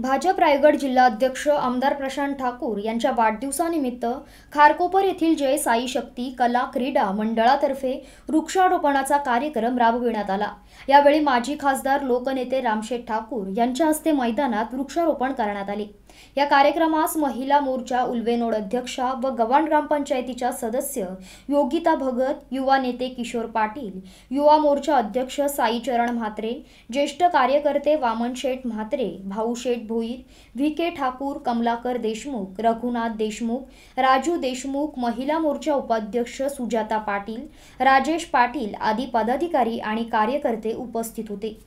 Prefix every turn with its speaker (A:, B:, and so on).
A: भाजप रायगड अध्यक्ष आमदार प्रशांत ठाकूर यांच्या वाढदिवसानिमित्त खारकोपर येथील जय साई शक्ती कला क्रीडा मंडळातर्फे वृक्षारोपणाचा कार्यक्रम राबविण्यात आला यावेळी माजी खासदार लोकनेते रामशेठ ठाकूर यांच्या हस्ते मैदानात वृक्षारोपण करण्यात आले या कार्यक्रमास महिला मोर्चा उल्वेनोड अध्यक्षा व गवाण ग्रामपंचायतीच्या सदस्य योगिता भगत युवा नेते किशोर पाटील युवा मोर्चा अध्यक्ष साईचरण म्हात्रे ज्येष्ठ कार्यकर्ते वामन शेठ म्हात्रे भाऊशेठ भोईर व्ही के ठाकूर कमलाकर देशमुख रघुनाथ देशमुख राजू देशमुख महिला मोर्चा उपाध्यक्ष सुजाता पाटील राजेश पाटील आदी पदाधिकारी आणि कार्यकर्ते उपस्थित होते